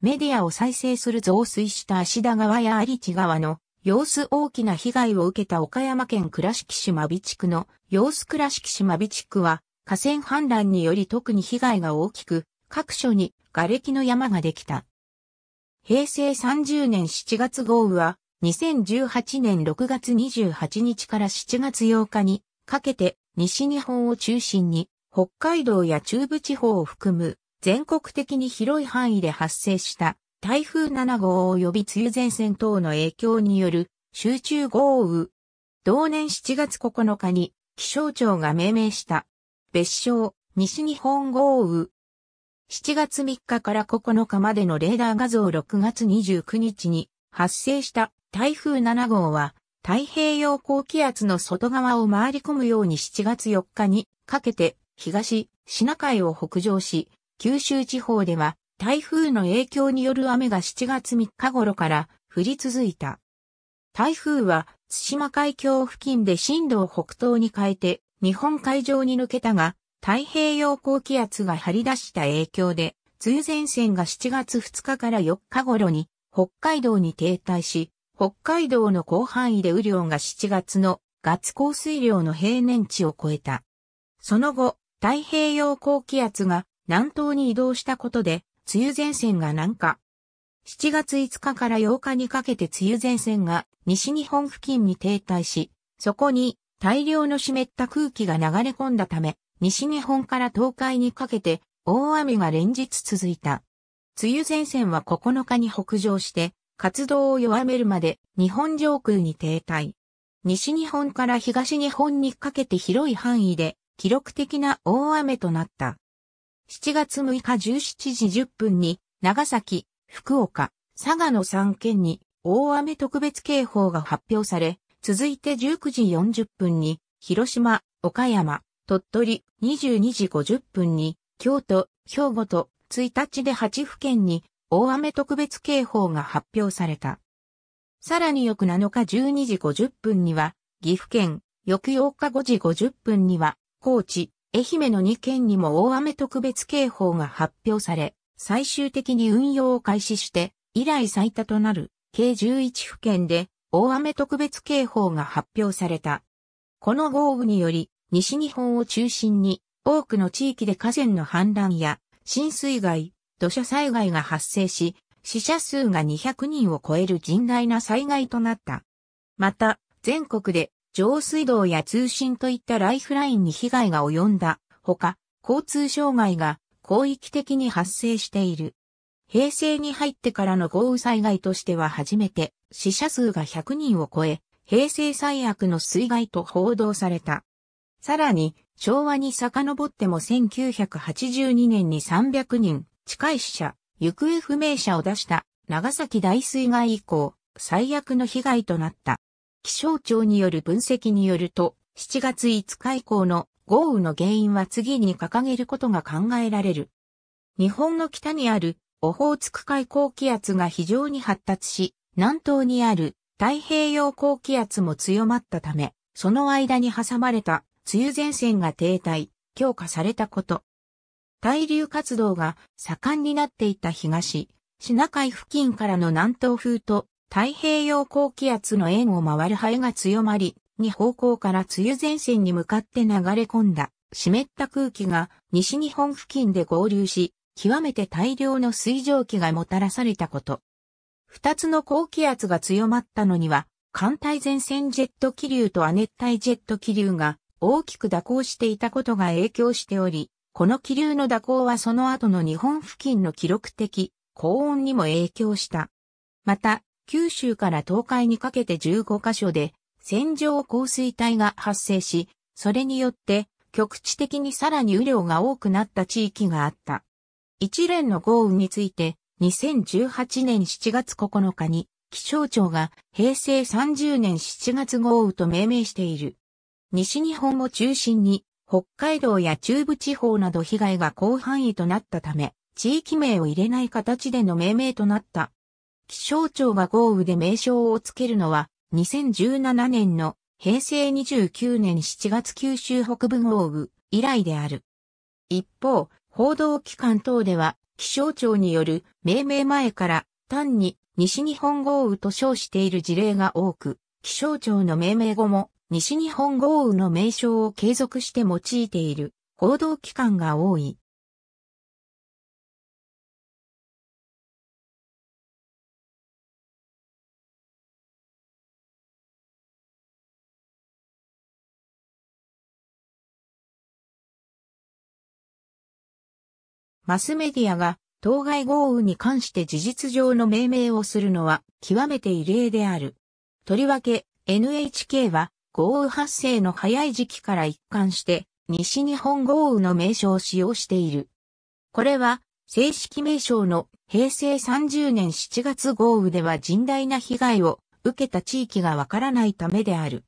メディアを再生する増水した足田川や有地川の様子大きな被害を受けた岡山県倉敷市真備地区の様子倉敷市真備地区は河川氾濫により特に被害が大きく各所に瓦礫の山ができた。平成30年7月豪雨は2018年6月28日から7月8日にかけて西日本を中心に北海道や中部地方を含む全国的に広い範囲で発生した台風7号及び梅雨前線等の影響による集中豪雨。同年7月9日に気象庁が命名した別称西日本豪雨。7月3日から9日までのレーダー画像6月29日に発生した台風7号は太平洋高気圧の外側を回り込むように7月4日にかけて東シナ海を北上し九州地方では台風の影響による雨が7月3日頃から降り続いた。台風は津島海峡付近で震度を北東に変えて日本海上に抜けたが太平洋高気圧が張り出した影響で梅雨前線が7月2日から4日頃に北海道に停滞し北海道の広範囲で雨量が7月の月降水量の平年値を超えた。その後、太平洋高気圧が南東に移動したことで、梅雨前線が南下。7月5日から8日にかけて梅雨前線が西日本付近に停滞し、そこに大量の湿った空気が流れ込んだため、西日本から東海にかけて大雨が連日続いた。梅雨前線は9日に北上して、活動を弱めるまで日本上空に停滞。西日本から東日本にかけて広い範囲で記録的な大雨となった。7月6日17時10分に、長崎、福岡、佐賀の3県に大雨特別警報が発表され、続いて19時40分に、広島、岡山、鳥取、22時50分に、京都、兵庫と、1日で8府県に、大雨特別警報が発表された。さらに翌7日12時50分には、岐阜県、翌8日5時50分には、高知、愛媛の2県にも大雨特別警報が発表され、最終的に運用を開始して、以来最多となる計11府県で大雨特別警報が発表された。この豪雨により、西日本を中心に多くの地域で河川の氾濫や浸水害、土砂災害が発生し、死者数が200人を超える甚大な災害となった。また、全国で上水道や通信といったライフラインに被害が及んだほか、交通障害が広域的に発生している。平成に入ってからの豪雨災害としては初めて死者数が100人を超え、平成最悪の水害と報道された。さらに、昭和に遡っても1982年に300人近い死者、行方不明者を出した長崎大水害以降、最悪の被害となった。気象庁による分析によると、7月5日以降の豪雨の原因は次に掲げることが考えられる。日本の北にあるオホーツク海高気圧が非常に発達し、南東にある太平洋高気圧も強まったため、その間に挟まれた梅雨前線が停滞、強化されたこと。対流活動が盛んになっていた東、シナ海付近からの南東風と太平洋高気圧の円を回る灰が強まり、2方向から梅雨前線に向かって流れ込んだ湿った空気が西日本付近で合流し、極めて大量の水蒸気がもたらされたこと。二つの高気圧が強まったのには、寒帯前線ジェット気流と亜熱帯ジェット気流が大きく蛇行していたことが影響しており、この気流の蛇行はその後の日本付近の記録的高温にも影響した。また、九州から東海にかけて15カ所で線状降水帯が発生し、それによって局地的にさらに雨量が多くなった地域があった。一連の豪雨について2018年7月9日に気象庁が平成30年7月豪雨と命名している。西日本を中心に北海道や中部地方など被害が広範囲となったため、地域名を入れない形での命名となった。気象庁が豪雨で名称をつけるのは、2017年の平成29年7月九州北部豪雨以来である。一方、報道機関等では、気象庁による命名前から単に西日本豪雨と称している事例が多く、気象庁の命名後も西日本豪雨の名称を継続して用いている報道機関が多い。マスメディアが当該豪雨に関して事実上の命名をするのは極めて異例である。とりわけ NHK は豪雨発生の早い時期から一貫して西日本豪雨の名称を使用している。これは正式名称の平成30年7月豪雨では甚大な被害を受けた地域がわからないためである。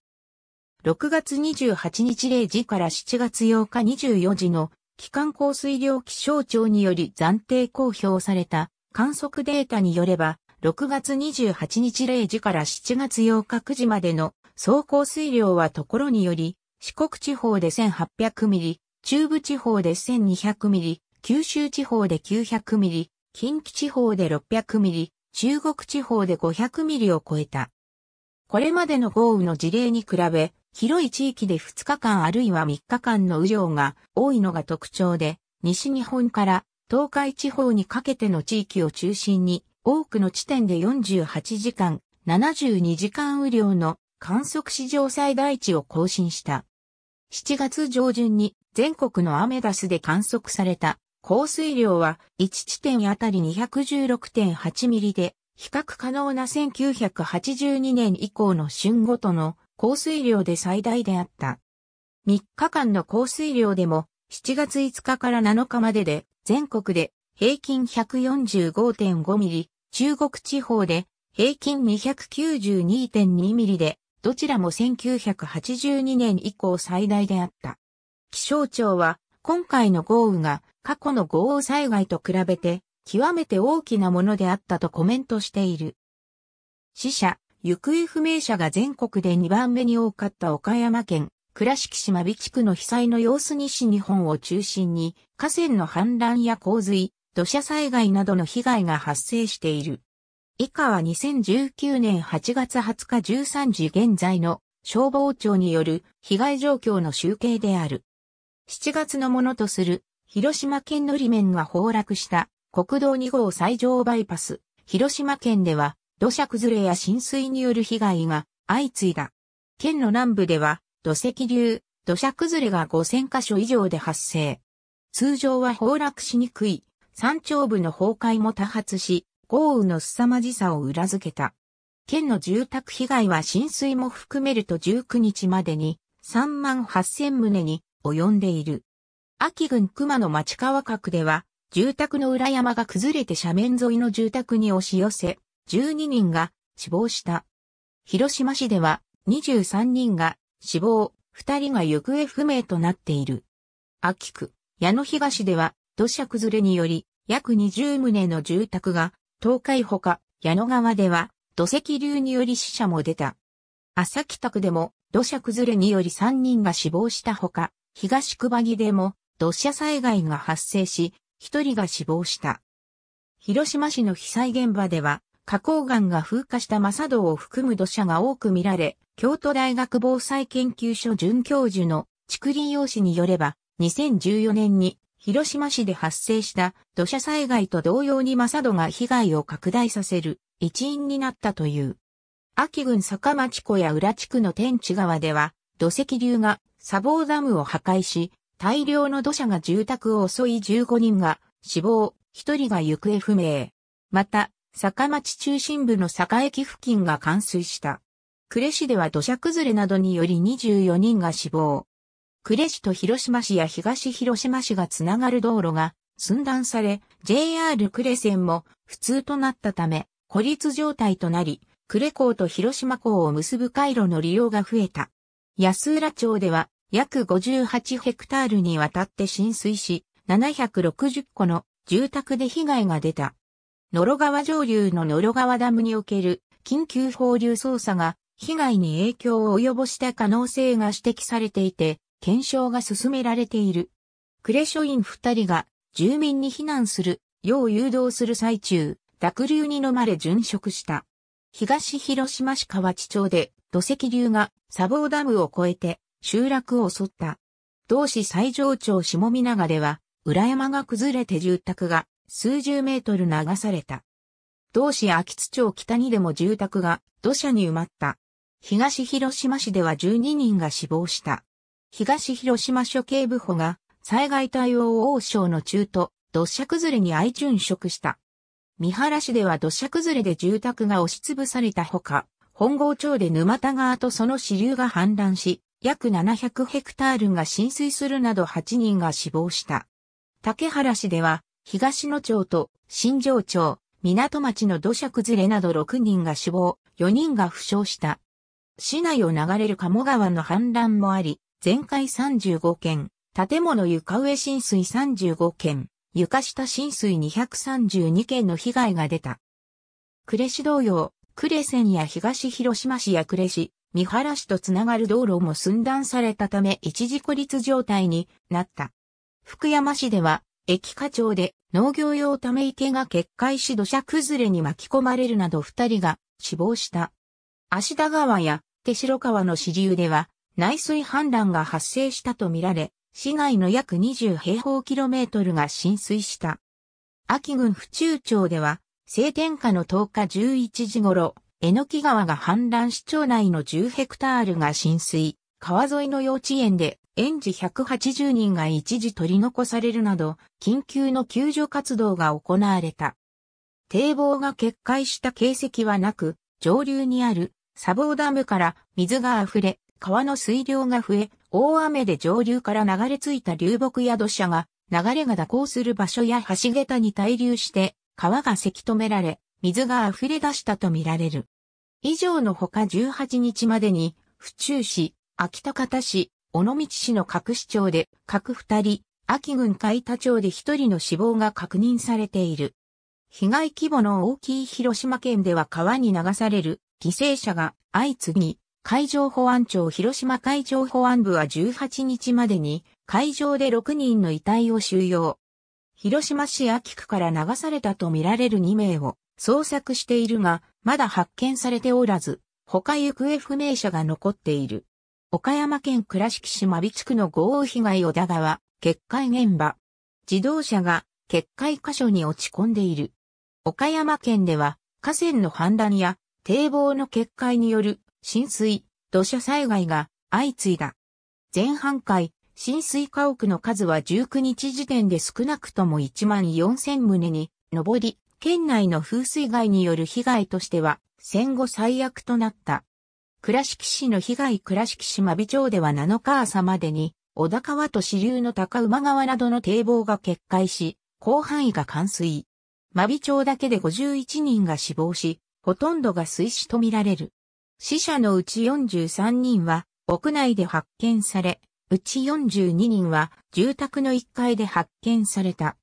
6月28日0時から7月8日24時の機関降水量気象庁により暫定公表された観測データによれば、6月28日0時から7月8日9時までの総降水量はところにより、四国地方で1800ミリ、中部地方で1200ミリ、九州地方で900ミリ、近畿地方で600ミリ、中国地方で500ミリを超えた。これまでの豪雨の事例に比べ、広い地域で2日間あるいは3日間の雨量が多いのが特徴で、西日本から東海地方にかけての地域を中心に、多くの地点で48時間、72時間雨量の観測史上最大値を更新した。7月上旬に全国のアメダスで観測された降水量は1地点あたり216.8ミリで比較可能な1982年以降の旬ごとの降水量で最大であった。3日間の降水量でも7月5日から7日までで全国で平均145.5ミリ、中国地方で平均292.2ミリでどちらも1982年以降最大であった。気象庁は今回の豪雨が過去の豪雨災害と比べて極めて大きなものであったとコメントしている。死者、行方不明者が全国で2番目に多かった岡山県、倉敷市間引地区の被災の様子西日本を中心に、河川の氾濫や洪水、土砂災害などの被害が発生している。以下は2019年8月20日13時現在の消防庁による被害状況の集計である。7月のものとする広島県の裏面が崩落した国道2号最上バイパス。広島県では土砂崩れや浸水による被害が相次いだ。県の南部では土石流、土砂崩れが5000箇所以上で発生。通常は崩落しにくい山頂部の崩壊も多発し、豪雨の凄まじさを裏付けた。県の住宅被害は浸水も含めると19日までに3万8000棟に及んでいる。秋郡熊野町川角では住宅の裏山が崩れて斜面沿いの住宅に押し寄せ、12人が死亡した。広島市では23人が死亡、2人が行方不明となっている。秋区、矢野東では土砂崩れにより約20棟の住宅が倒壊ほか、矢野川では土石流により死者も出た。朝北区でも土砂崩れにより3人が死亡したほか、東久木でも土砂災害が発生し、1人が死亡した。広島市の被災現場では花崗岩が風化したマサドを含む土砂が多く見られ、京都大学防災研究所准教授の竹林用紙によれば、2014年に広島市で発生した土砂災害と同様にマサドが被害を拡大させる一因になったという。秋郡坂町湖や浦地区の天地川では土石流が砂防ダムを破壊し、大量の土砂が住宅を襲い15人が死亡、1人が行方不明。また、坂町中心部の坂駅付近が冠水した。呉市では土砂崩れなどにより24人が死亡。呉市と広島市や東広島市がつながる道路が寸断され、JR 呉線も不通となったため、孤立状態となり、呉港と広島港を結ぶ回路の利用が増えた。安浦町では約58ヘクタールにわたって浸水し、760個の住宅で被害が出た。野呂川上流の野呂川ダムにおける緊急放流操作が被害に影響を及ぼした可能性が指摘されていて、検証が進められている。クレ署員二人が住民に避難するよう誘導する最中、濁流に飲まれ殉職した。東広島市河内町で土石流が砂防ダムを越えて集落を襲った。同市最上町下見長では、裏山が崩れて住宅が数十メートル流された。同市秋津町北にでも住宅が土砂に埋まった。東広島市では12人が死亡した。東広島署警部補が災害対応王省の中途、土砂崩れに相殉職した。三原市では土砂崩れで住宅が押しつぶされたほか、本郷町で沼田川とその支流が氾濫し、約700ヘクタールが浸水するなど8人が死亡した。竹原市では東野町と新城町、港町の土砂崩れなど6人が死亡、4人が負傷した。市内を流れる鴨川の氾濫もあり、全壊35件、建物床上浸水35件、床下浸水232件の被害が出た。呉市同様、呉線や東広島市や呉市、三原市とつながる道路も寸断されたため一時孤立状態になった。福山市では駅課長で農業用ため池が決壊し土砂崩れに巻き込まれるなど二人が死亡した。芦田川や手代川の支流では内水氾濫が発生したとみられ、市内の約20平方キロメートルが浸水した。秋郡府中町では、晴天下の10日11時頃、えのき川が氾濫市町内の10ヘクタールが浸水。川沿いの幼稚園で園児180人が一時取り残されるなど、緊急の救助活動が行われた。堤防が決壊した形跡はなく、上流にある砂防ダムから水が溢れ、川の水量が増え、大雨で上流から流れ着いた流木や土砂が、流れが蛇行する場所や橋桁に滞留して、川がせき止められ、水が溢れ出したとみられる。以上のほか18日までに、府中市、秋田方市、尾道市の各市長で、各二人、秋郡海田町で一人の死亡が確認されている。被害規模の大きい広島県では川に流される犠牲者が相次ぎ、海上保安庁広島海上保安部は18日までに海上で6人の遺体を収容。広島市秋区から流されたとみられる2名を捜索しているが、まだ発見されておらず、他行方不明者が残っている。岡山県倉敷市真備地区の豪雨被害小田川、決壊現場。自動車が決壊箇所に落ち込んでいる。岡山県では河川の氾濫や堤防の決壊による浸水、土砂災害が相次いだ。前半回、浸水家屋の数は19日時点で少なくとも1万4000棟に上り、県内の風水害による被害としては戦後最悪となった。倉敷市の被害倉敷市真備町では7日朝までに、小田川と支流の高馬川などの堤防が決壊し、広範囲が冠水。真備町だけで51人が死亡し、ほとんどが水死とみられる。死者のうち43人は屋内で発見され、うち42人は住宅の1階で発見された。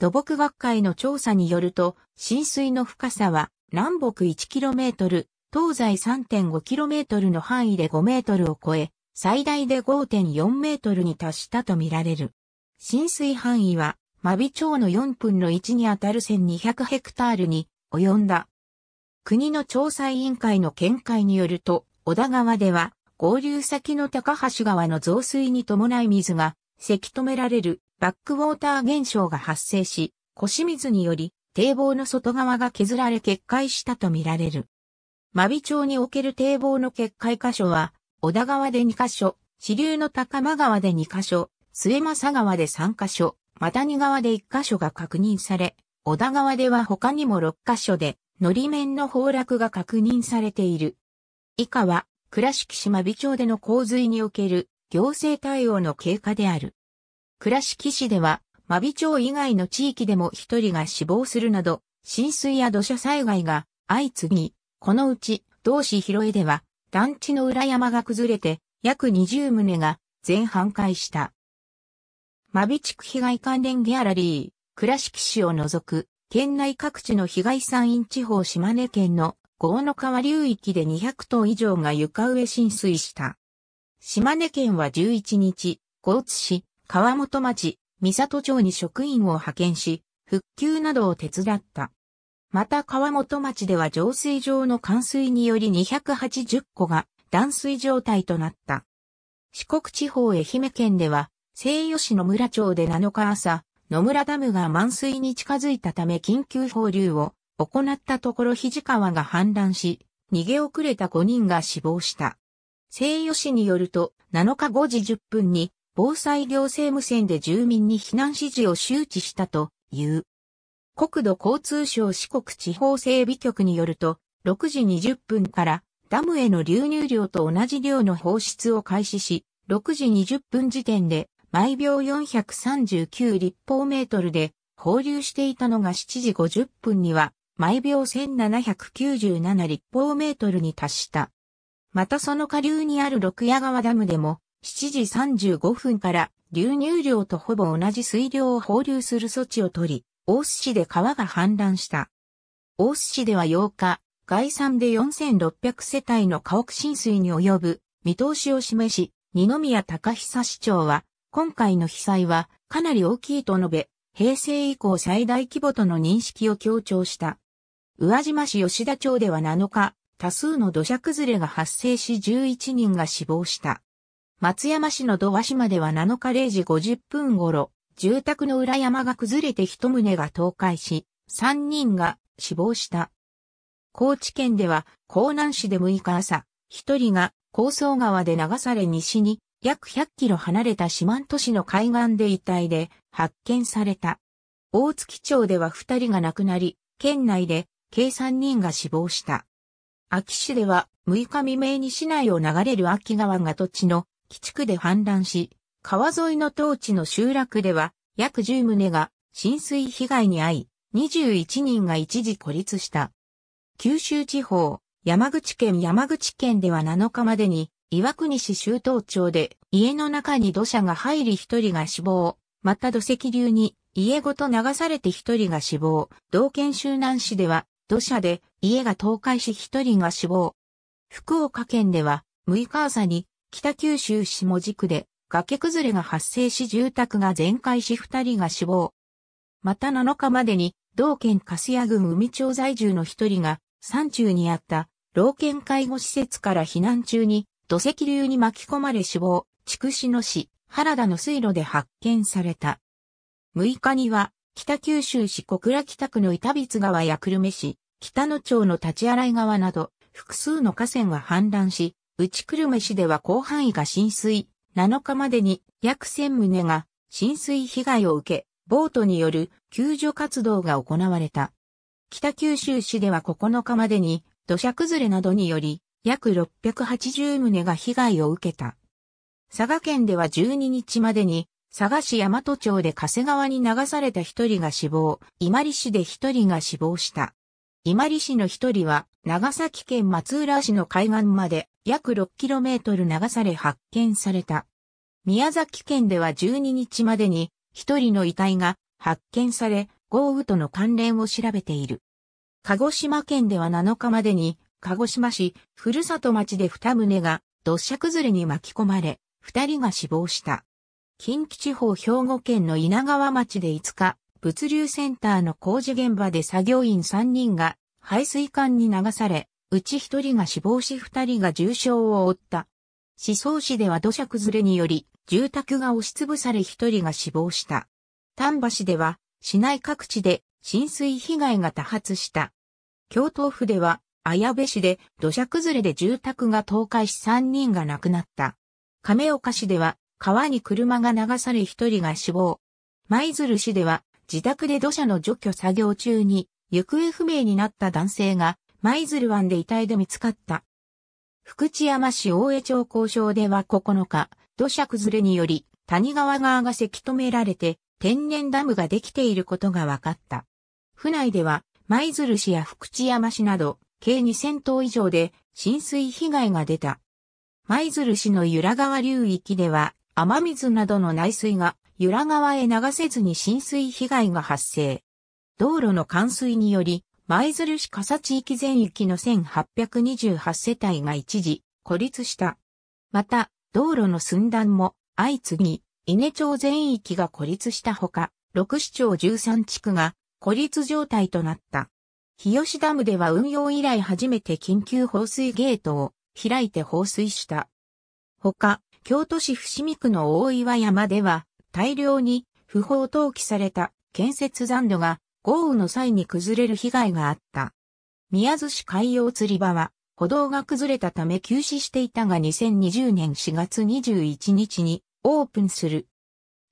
土木学会の調査によると、浸水の深さは南北 1km、東西 3.5km の範囲で 5m を超え、最大で 5.4m に達したとみられる。浸水範囲は、真備町の4分の1にあたる1200ヘクタールに及んだ。国の調査委員会の見解によると、小田川では合流先の高橋川の増水に伴い水がせき止められるバックウォーター現象が発生し、腰水により堤防の外側が削られ決壊したとみられる。真備町における堤防の決壊箇所は、小田川で2箇所、支流の高間川で2箇所、末政川で3箇所、又た川で1箇所が確認され、小田川では他にも6箇所で、のり面の崩落が確認されている。以下は、倉敷市真備町での洪水における行政対応の経過である。倉敷市では、真備町以外の地域でも1人が死亡するなど、浸水や土砂災害が相次ぎ、このうち、同市広江では、団地の裏山が崩れて、約20棟が全半壊した。真備地区被害関連ギャラリー、倉敷市を除く、県内各地の被害山陰地方島根県の豪の川流域で200棟以上が床上浸水した。島根県は11日、江津市、川本町、三里町に職員を派遣し、復旧などを手伝った。また川本町では浄水場の冠水により280個が断水状態となった。四国地方愛媛県では、西予市野村町で7日朝、野村ダムが満水に近づいたため緊急放流を行ったところ肘川が氾濫し、逃げ遅れた5人が死亡した。西予市によると、7日5時10分に、防災行政無線で住民に避難指示を周知したという。国土交通省四国地方整備局によると、6時20分からダムへの流入量と同じ量の放出を開始し、6時20分時点で毎秒439立方メートルで放流していたのが7時50分には毎秒1797立方メートルに達した。またその下流にある六谷川ダムでも7時35分から流入量とほぼ同じ水量を放流する措置を取り、大須市で川が氾濫した。大須市では8日、概算で4600世帯の家屋浸水に及ぶ見通しを示し、二宮隆久市長は、今回の被災はかなり大きいと述べ、平成以降最大規模との認識を強調した。宇和島市吉田町では7日、多数の土砂崩れが発生し11人が死亡した。松山市の土和島では7日0時50分頃、住宅の裏山が崩れて一棟が倒壊し、三人が死亡した。高知県では、江南市で6日朝、一人が高層川で流され西に約100キロ離れた四万都市の海岸で遺体で発見された。大月町では二人が亡くなり、県内で計三人が死亡した。秋市では6日未明に市内を流れる秋川が土地の基地区で氾濫し、川沿いの当地の集落では、約10棟が浸水被害に遭い、21人が一時孤立した。九州地方、山口県山口県では7日までに、岩国市周東町で家の中に土砂が入り1人が死亡、また土石流に家ごと流されて1人が死亡、道県周南市では土砂で家が倒壊し1人が死亡。福岡県では6日朝に北九州下地区で崖崩れが発生し住宅が全壊し二人が死亡。また7日までに、同県粕谷郡海町在住の一人が、山中にあった老犬介護施設から避難中に土石流に巻き込まれ死亡、筑紫野市原田の水路で発見された。6日には北九州市小倉北区の板櫃川や久留米市、北野町の立ち洗い川など複数の河川が氾濫し、内久留米市では広範囲が浸水、7日までに約1000棟が浸水被害を受け、ボートによる救助活動が行われた。北九州市では9日までに土砂崩れなどにより約680棟が被害を受けた。佐賀県では12日までに佐賀市大和町で加瀬川に流された1人が死亡、伊万里市で1人が死亡した。伊万里市の1人は長崎県松浦市の海岸まで約 6km 流され発見された。宮崎県では12日までに1人の遺体が発見され、豪雨との関連を調べている。鹿児島県では7日までに、鹿児島市、ふるさと町で2棟が土砂崩れに巻き込まれ、2人が死亡した。近畿地方兵庫県の稲川町で5日、物流センターの工事現場で作業員3人が排水管に流され、うち1人が死亡し2人が重傷を負った。思想市では土砂崩れにより住宅が押しつぶされ一人が死亡した。丹波市では、市内各地で浸水被害が多発した。京都府では、綾部市で土砂崩れで住宅が倒壊し3人が亡くなった。亀岡市では、川に車が流され一人が死亡。舞鶴市では、自宅で土砂の除去作業中に、行方不明になった男性が、舞鶴湾で遺体で見つかった。福知山市大江町交渉では9日、土砂崩れにより谷川側がせき止められて天然ダムができていることが分かった。府内では舞鶴市や福知山市など計2000頭以上で浸水被害が出た。舞鶴市の由良川流域では雨水などの内水が由良川へ流せずに浸水被害が発生。道路の冠水により、舞鶴市笠地域全域の1828世帯が一時孤立した。また、道路の寸断も相次ぎ、稲町全域が孤立したほか、6市町13地区が孤立状態となった。日吉ダムでは運用以来初めて緊急放水ゲートを開いて放水した。ほか、京都市伏見区の大岩山では大量に不法投棄された建設残土が豪雨の際に崩れる被害があった。宮津市海洋釣り場は歩道が崩れたため休止していたが2020年4月21日にオープンする。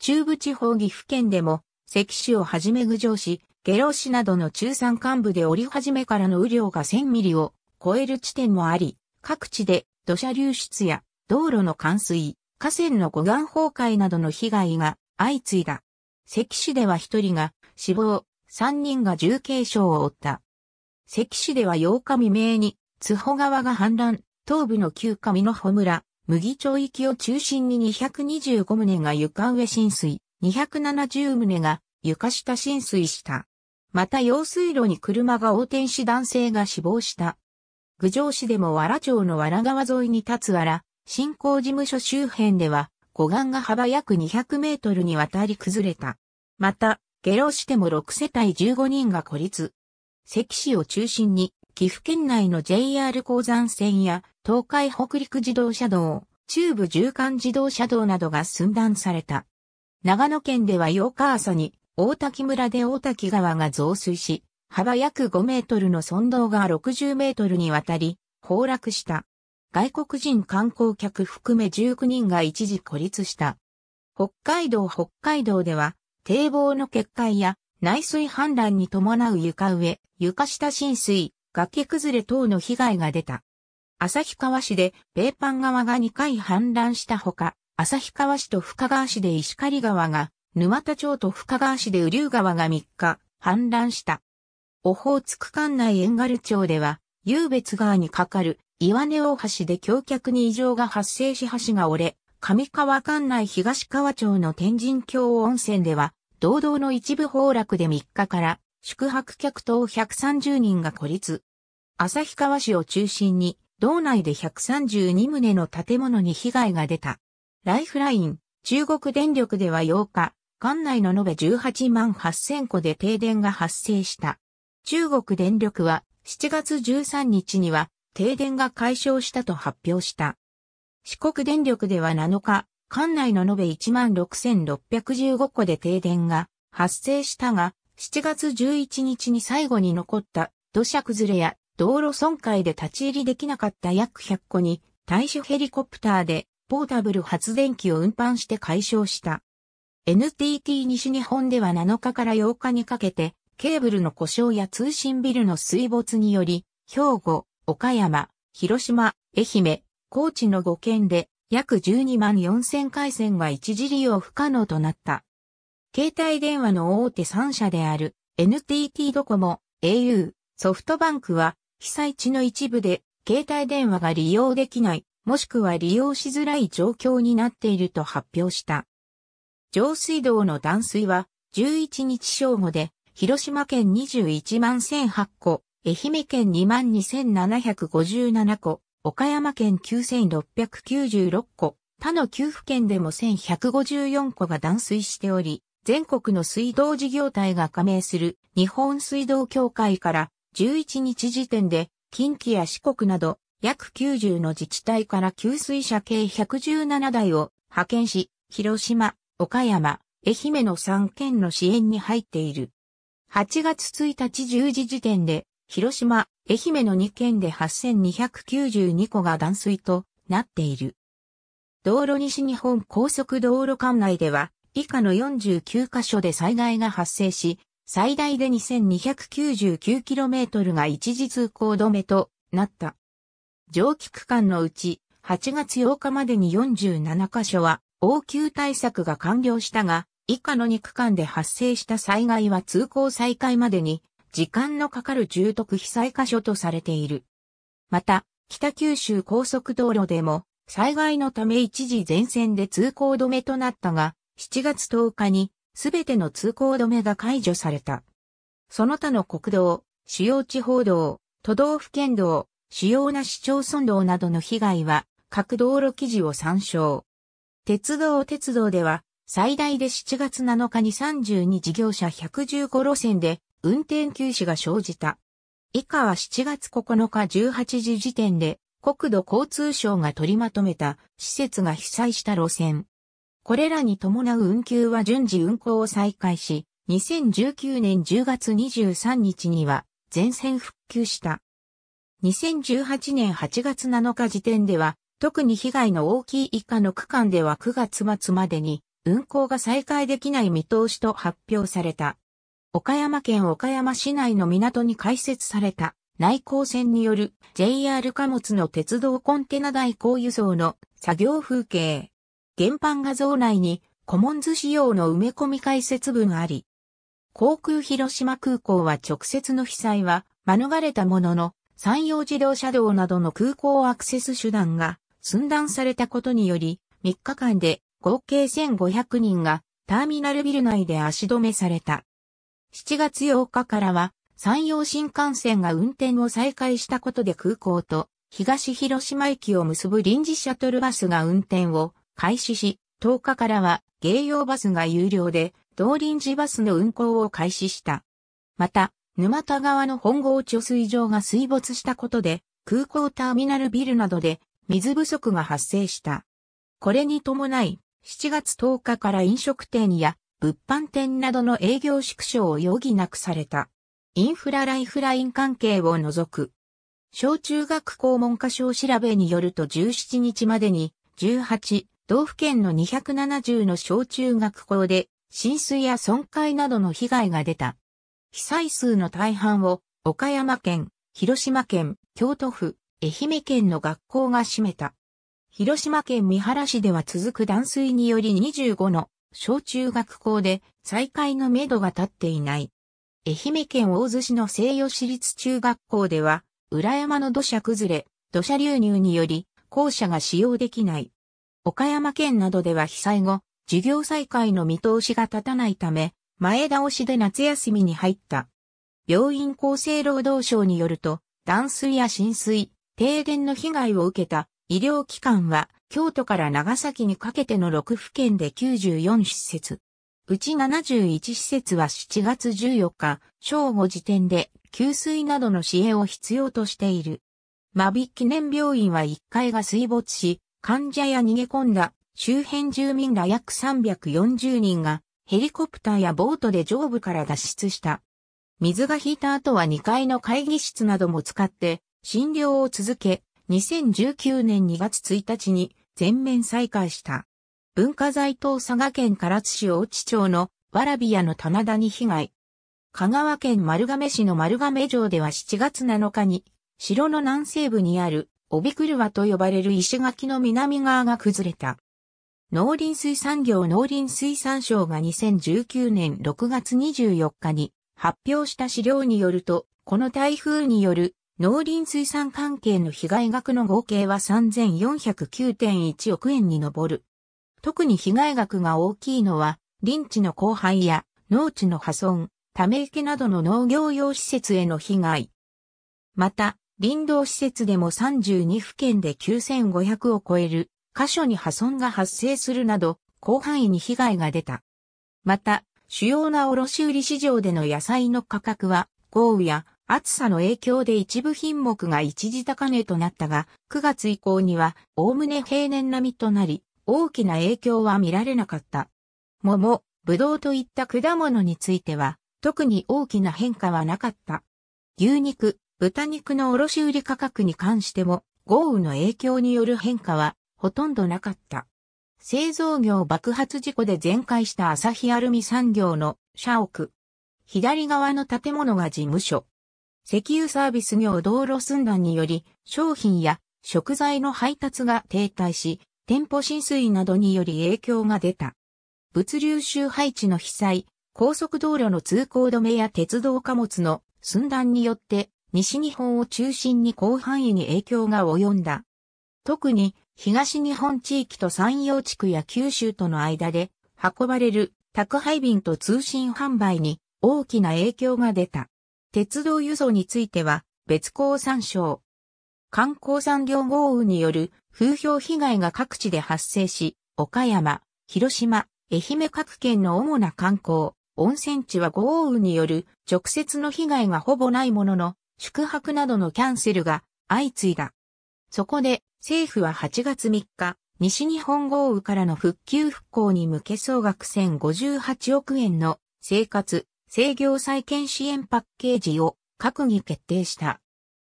中部地方岐阜県でも、関市をはじめ郡上市、下呂市などの中山幹部で折り始めからの雨量が1000ミリを超える地点もあり、各地で土砂流出や道路の冠水、河川の護岸崩壊などの被害が相次いだ。関市では1人が死亡、3人が重軽傷を負った。関市では8日未明に津保川が氾濫、東部の旧上野穂村、麦町域を中心に225棟が床上浸水、270棟が床下浸水した。また用水路に車が横転し男性が死亡した。郡上市でも藁町の藁川沿いに立つ藁、新興事務所周辺では、護岸が幅約200メートルにわたり崩れた。また、下呂市でも6世帯15人が孤立。関市を中心に岐阜県内の JR 鉱山線や東海北陸自動車道、中部縦貫自動車道などが寸断された。長野県では8日朝に大滝村で大滝川が増水し、幅約5メートルの村道が60メートルにわたり崩落した。外国人観光客含め19人が一時孤立した。北海道北海道では堤防の決壊や内水氾濫に伴う床上、床下浸水、崖崩れ等の被害が出た。旭川市で米ン川が2回氾濫したほか、旭川市と深川市で石狩川が、沼田町と深川市で雨竜川が3日氾濫した。オホーツク管内遠軽町では、湧別川に架かる岩根大橋で橋脚に異常が発生し橋が折れ、上川管内東川町の天神峡温泉では、道道の一部崩落で3日から宿泊客等130人が孤立。旭川市を中心に、道内で132棟の建物に被害が出た。ライフライン、中国電力では8日、管内の延べ18万8000戸で停電が発生した。中国電力は7月13日には停電が解消したと発表した。四国電力では7日、管内の延べ1万6615戸で停電が発生したが、7月11日に最後に残った土砂崩れや道路損壊で立ち入りできなかった約100個に対処ヘリコプターでポータブル発電機を運搬して解消した。NTT 西日本では7日から8日にかけてケーブルの故障や通信ビルの水没により兵庫、岡山、広島、愛媛、高知の5県で約12万4000回線が一時利用不可能となった。携帯電話の大手3社である NTT ドコモ、au、ソフトバンクは被災地の一部で携帯電話が利用できない、もしくは利用しづらい状況になっていると発表した。上水道の断水は11日正午で広島県21万1008個、愛媛県2万2757個、岡山県9696個、他の9府県でも1154個が断水しており、全国の水道事業体が加盟する日本水道協会から11日時点で近畿や四国など約90の自治体から給水車計117台を派遣し、広島、岡山、愛媛の3県の支援に入っている。8月1日10時時点で、広島、愛媛の2県で8292個が断水となっている。道路西日本高速道路管内では、以下の49カ所で災害が発生し、最大で 2299km が一時通行止めとなった。蒸気区間のうち8月8日までに47カ所は応急対策が完了したが、以下の2区間で発生した災害は通行再開までに時間のかかる重篤被災箇所とされている。また、北九州高速道路でも災害のため一時全線で通行止めとなったが、7月10日にすべての通行止めが解除された。その他の国道、主要地方道、都道府県道、主要な市町村道などの被害は各道路記事を参照。鉄道鉄道では最大で7月7日に32事業者115路線で運転休止が生じた。以下は7月9日18時時点で国土交通省が取りまとめた施設が被災した路線。これらに伴う運休は順次運行を再開し、2019年10月23日には全線復旧した。2018年8月7日時点では、特に被害の大きい以下の区間では9月末までに運行が再開できない見通しと発表された。岡山県岡山市内の港に開設された内航船による JR 貨物の鉄道コンテナ代行輸送の作業風景。原版画像内にコモンズ仕様の埋め込み解説文あり、航空広島空港は直接の被災は免れたものの、山陽自動車道などの空港アクセス手段が寸断されたことにより、3日間で合計1500人がターミナルビル内で足止めされた。7月8日からは山陽新幹線が運転を再開したことで空港と東広島駅を結ぶ臨時シャトルバスが運転を開始し、10日からは芸用バスが有料で、同臨時バスの運行を開始した。また、沼田川の本郷貯水場が水没したことで、空港ターミナルビルなどで水不足が発生した。これに伴い、7月10日から飲食店や物販店などの営業縮小を余儀なくされた。インフラライフライン関係を除く。小中学校文科省調べによると17日までに18、道府県の270の小中学校で浸水や損壊などの被害が出た。被災数の大半を岡山県、広島県、京都府、愛媛県の学校が占めた。広島県三原市では続く断水により25の小中学校で再開のめどが立っていない。愛媛県大洲市の西予市立中学校では、裏山の土砂崩れ、土砂流入により校舎が使用できない。岡山県などでは被災後、事業再開の見通しが立たないため、前倒しで夏休みに入った。病院厚生労働省によると、断水や浸水、停電の被害を受けた医療機関は、京都から長崎にかけての6府県で94施設。うち71施設は7月14日、正午時点で、給水などの支援を必要としている。間引記念病院は1階が水没し、患者や逃げ込んだ周辺住民ら約340人がヘリコプターやボートで上部から脱出した。水が引いた後は2階の会議室なども使って診療を続け、2019年2月1日に全面再開した。文化財等佐賀県唐津市大内町のわらび屋の棚田に被害。香川県丸亀市の丸亀城では7月7日に城の南西部にある帯車と呼ばれる石垣の南側が崩れた。農林水産業農林水産省が2019年6月24日に発表した資料によると、この台風による農林水産関係の被害額の合計は3409.1億円に上る。特に被害額が大きいのは、林地の荒廃や農地の破損、ため池などの農業用施設への被害。また、林道施設でも32府県で9500を超える箇所に破損が発生するなど、広範囲に被害が出た。また、主要な卸売市場での野菜の価格は、豪雨や暑さの影響で一部品目が一時高値となったが、9月以降には、おおむね平年並みとなり、大きな影響は見られなかった。桃、ぶどうといった果物については、特に大きな変化はなかった。牛肉、豚肉の卸売価格に関しても、豪雨の影響による変化はほとんどなかった。製造業爆発事故で全壊した朝日アルミ産業の社屋。左側の建物が事務所。石油サービス業道路寸断により、商品や食材の配達が停滞し、店舗浸水などにより影響が出た。物流集配置の被災、高速道路の通行止めや鉄道貨物の寸断によって西日本を中心に広範囲に影響が及んだ。特に東日本地域と山陽地区や九州との間で運ばれる宅配便と通信販売に大きな影響が出た。鉄道輸送については別項参照。観光産業豪雨による風評被害が各地で発生し、岡山、広島、愛媛各県の主な観光、温泉地は豪雨による直接の被害がほぼないものの、宿泊などのキャンセルが相次いだ。そこで政府は8月3日、西日本豪雨からの復旧復興に向け総額1058億円の生活、制御再建支援パッケージを閣議決定した。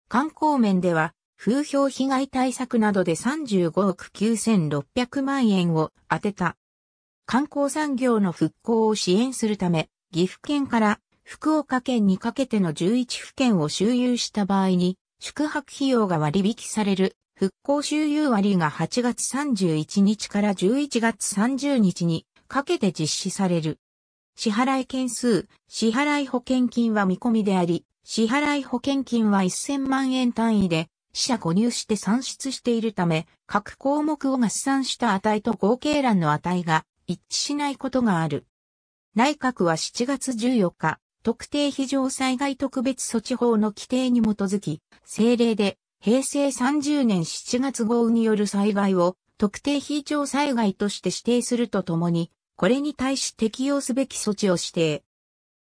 観光面では、風評被害対策などで35億9600万円を当てた。観光産業の復興を支援するため、岐阜県から福岡県にかけての11府県を周遊した場合に、宿泊費用が割引される復興周遊割が8月31日から11月30日にかけて実施される。支払い件数、支払い保険金は見込みであり、支払い保険金は1000万円単位で、死者購入して算出しているため、各項目を合算した値と合計欄の値が一致しないことがある。内閣は7月14日、特定非常災害特別措置法の規定に基づき、政令で平成30年7月豪雨による災害を特定非常災害として指定するとともに、これに対し適用すべき措置を指定。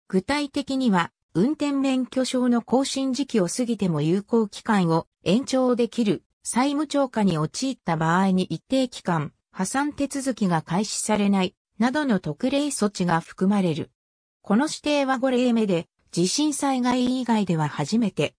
具体的には、運転免許証の更新時期を過ぎても有効期間を延長できる債務超過に陥った場合に一定期間、破産手続きが開始されない、などの特例措置が含まれる。この指定は5例目で、地震災害以外では初めて。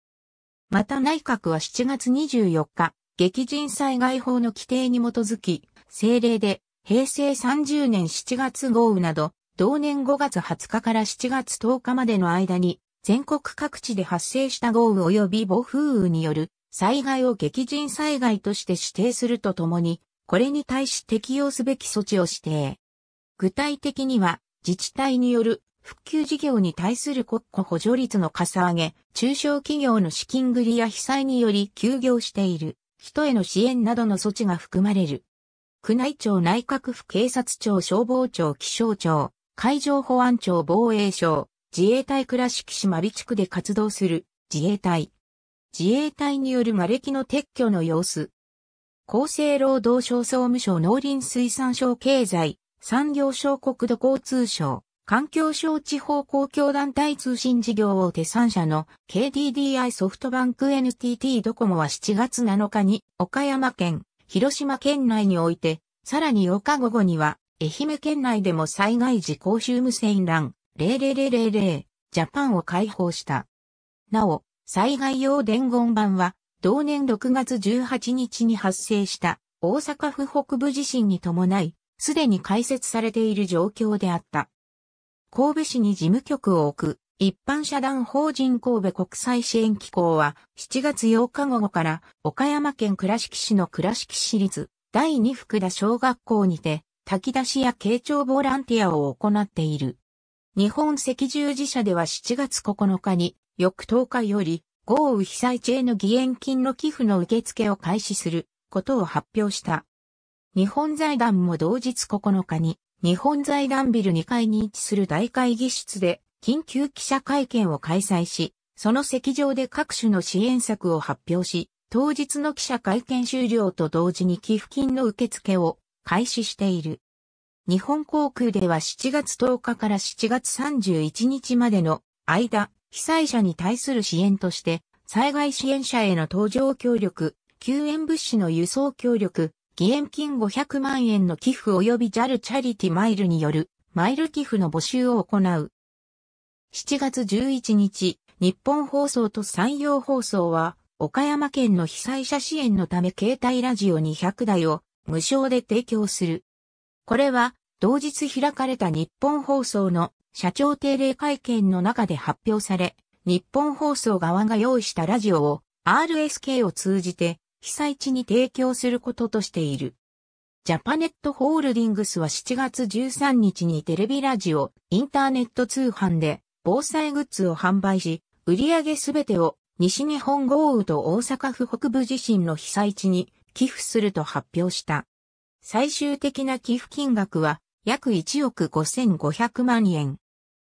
また内閣は7月24日、激甚災害法の規定に基づき、政令で平成30年7月豪雨など、同年5月20日から7月10日までの間に、全国各地で発生した豪雨及び暴風雨による災害を激甚災害として指定するとともに、これに対し適用すべき措置を指定。具体的には、自治体による復旧事業に対する国庫補助率のかさ上げ、中小企業の資金繰りや被災により休業している人への支援などの措置が含まれる。宮内庁内閣府警察庁消防庁気象庁、海上保安庁防衛省、自衛隊倉敷市真備地区で活動する自衛隊。自衛隊による瓦礫の撤去の様子。厚生労働省総務省農林水産省経済、産業省国土交通省、環境省地方公共団体通信事業大手3社の KDDI ソフトバンク NTT ドコモは7月7日に岡山県、広島県内において、さらに8日午後には愛媛県内でも災害時公衆無線欄00000ジャパンを開放した。なお、災害用伝言板は同年6月18日に発生した大阪府北部地震に伴い、すでに開設されている状況であった。神戸市に事務局を置く一般社団法人神戸国際支援機構は7月8日午後から岡山県倉敷市の倉敷市立第2福田小学校にて炊き出しや慶長ボランティアを行っている。日本赤十字社では7月9日に翌10日より豪雨被災地への義援金の寄付の受付を開始することを発表した。日本財団も同日9日に日本財団ビル2階に位置する大会議室で緊急記者会見を開催し、その席上で各種の支援策を発表し、当日の記者会見終了と同時に寄付金の受付を開始している。日本航空では7月10日から7月31日までの間、被災者に対する支援として、災害支援者への搭乗協力、救援物資の輸送協力、義援金500万円の寄付及び JAL チャリティマイルによるマイル寄付の募集を行う。7月11日、日本放送と山陽放送は、岡山県の被災者支援のため携帯ラジオ200台を無償で提供する。これは、同日開かれた日本放送の社長定例会見の中で発表され、日本放送側が用意したラジオを RSK を通じて被災地に提供することとしている。ジャパネットホールディングスは7月13日にテレビラジオ、インターネット通販で防災グッズを販売し、売上すべてを西日本豪雨と大阪府北部地震の被災地に寄付すると発表した。最終的な寄付金額は約1億5500万円。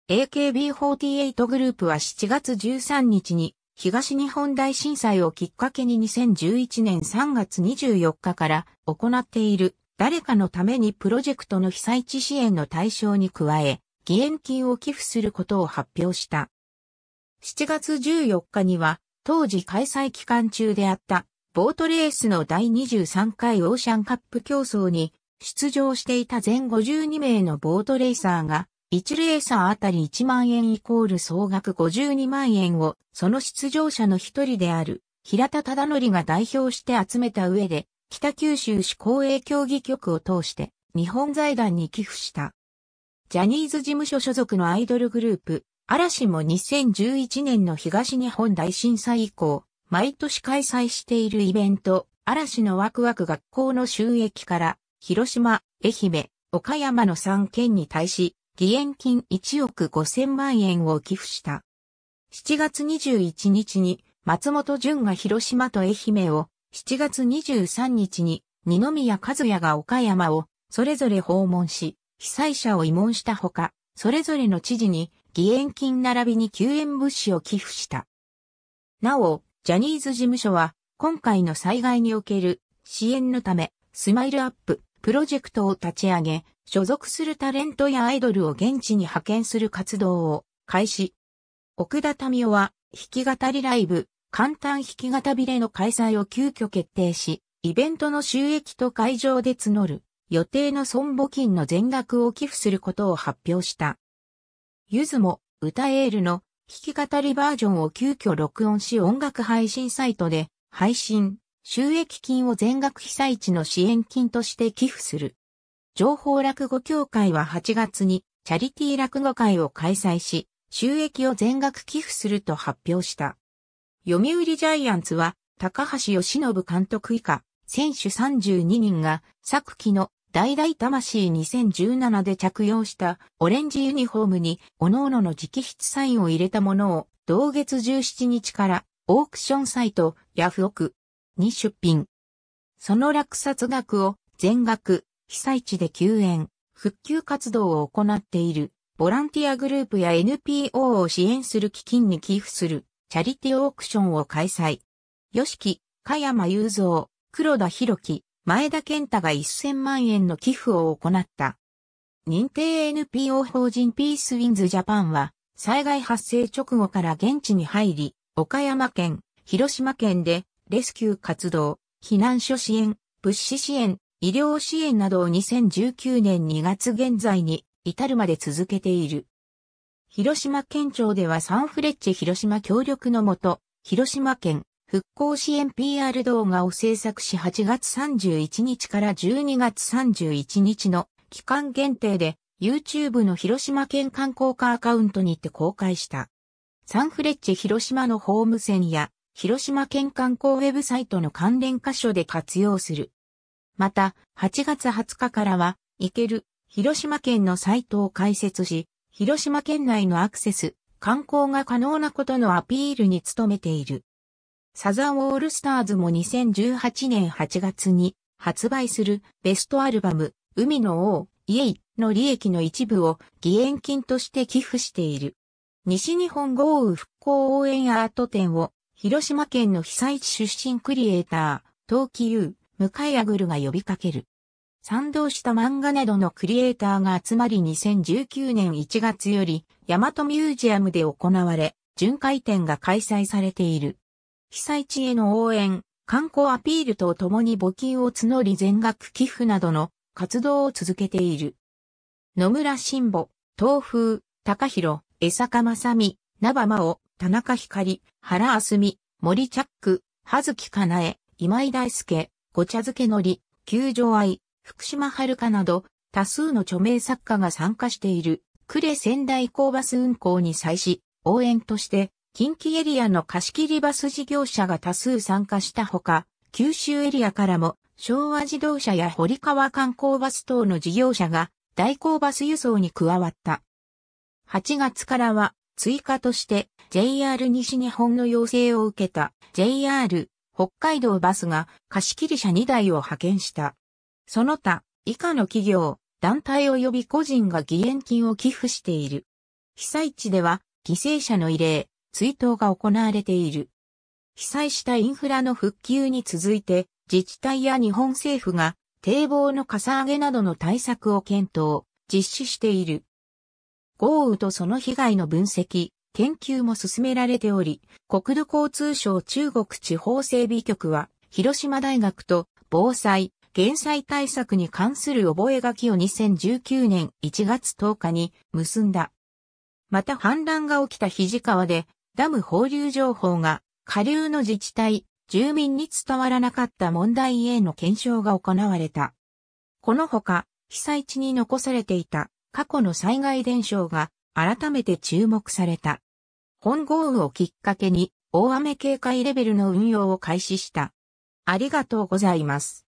AKB48 グループは7月13日に東日本大震災をきっかけに2011年3月24日から行っている誰かのためにプロジェクトの被災地支援の対象に加え、義援金を寄付することを発表した。7月14日には、当時開催期間中であった、ボートレースの第23回オーシャンカップ競争に出場していた全52名のボートレーサーが1エーサーあたり1万円イコール総額52万円を、その出場者の一人である、平田忠則が代表して集めた上で、北九州市公営競技局を通して、日本財団に寄付した。ジャニーズ事務所所属のアイドルグループ、嵐も2011年の東日本大震災以降、毎年開催しているイベント、嵐のワクワク学校の収益から、広島、愛媛、岡山の3県に対し、義援金1億5000万円を寄付した。7月21日に松本潤が広島と愛媛を、7月23日に二宮和也が岡山をそれぞれ訪問し、被災者を慰問したほか、それぞれの知事に義援金並びに救援物資を寄付した。なお、ジャニーズ事務所は、今回の災害における支援のため、スマイルアッププロジェクトを立ち上げ、所属するタレントやアイドルを現地に派遣する活動を開始。奥田民生は弾き語りライブ、簡単弾き語りれの開催を急遽決定し、イベントの収益と会場で募る予定の損募金の全額を寄付することを発表した。ゆずも歌エールの弾き語りバージョンを急遽録音し音楽配信サイトで配信、収益金を全額被災地の支援金として寄付する。情報落語協会は8月にチャリティー落語会を開催し、収益を全額寄付すると発表した。読売ジャイアンツは、高橋義信監督以下、選手32人が、昨季の大々魂2017で着用したオレンジユニフォームに、各々の直筆サインを入れたものを、同月17日からオークションサイトヤフオクに出品。その落札額を全額被災地で救援、復旧活動を行っている、ボランティアグループや NPO を支援する基金に寄付する、チャリティーオークションを開催。吉木、加山雄三、黒田博樹、前田健太が1000万円の寄付を行った。認定 NPO 法人ピースウィンズジャパンは、災害発生直後から現地に入り、岡山県、広島県でレスキュー活動、避難所支援、物資支援、医療支援などを2019年2月現在に至るまで続けている。広島県庁ではサンフレッチェ広島協力のもと、広島県復興支援 PR 動画を制作し8月31日から12月31日の期間限定で YouTube の広島県観光課アカウントにて公開した。サンフレッチェ広島のホーム線や広島県観光ウェブサイトの関連箇所で活用する。また、8月20日からは、行ける、広島県のサイトを開設し、広島県内のアクセス、観光が可能なことのアピールに努めている。サザンオールスターズも2018年8月に発売するベストアルバム、海の王、イエイの利益の一部を義援金として寄付している。西日本豪雨復興応援アート展を広島県の被災地出身クリエイター、東紀向井アグルが呼びかける。賛同した漫画などのクリエイターが集まり2019年1月より、ヤマトミュージアムで行われ、巡回展が開催されている。被災地への応援、観光アピールとともに募金を募り全額寄付などの活動を続けている。野村新保、東風、高弘、江坂正美、名場真央、田中光、原あすみ、森チャック、葉月かなえ、今井大輔、ご茶漬けのり、救助愛、福島遥など、多数の著名作家が参加している、呉仙台港バス運行に際し、応援として、近畿エリアの貸し切りバス事業者が多数参加したほか、九州エリアからも昭和自動車や堀川観光バス等の事業者が代行バス輸送に加わった。8月からは追加として JR 西日本の要請を受けた JR 北海道バスが貸切車2台を派遣した。その他、以下の企業、団体及び個人が義援金を寄付している。被災地では、犠牲者の慰霊、追悼が行われている。被災したインフラの復旧に続いて、自治体や日本政府が堤防のかさ上げなどの対策を検討、実施している。豪雨とその被害の分析、研究も進められており、国土交通省中国地方整備局は、広島大学と防災、減災対策に関する覚書を2019年1月10日に結んだ。また氾濫が起きた肘川でダム放流情報が下流の自治体、住民に伝わらなかった問題への検証が行われた。このほか、被災地に残されていた過去の災害伝承が改めて注目された。本豪雨をきっかけに大雨警戒レベルの運用を開始した。ありがとうございます。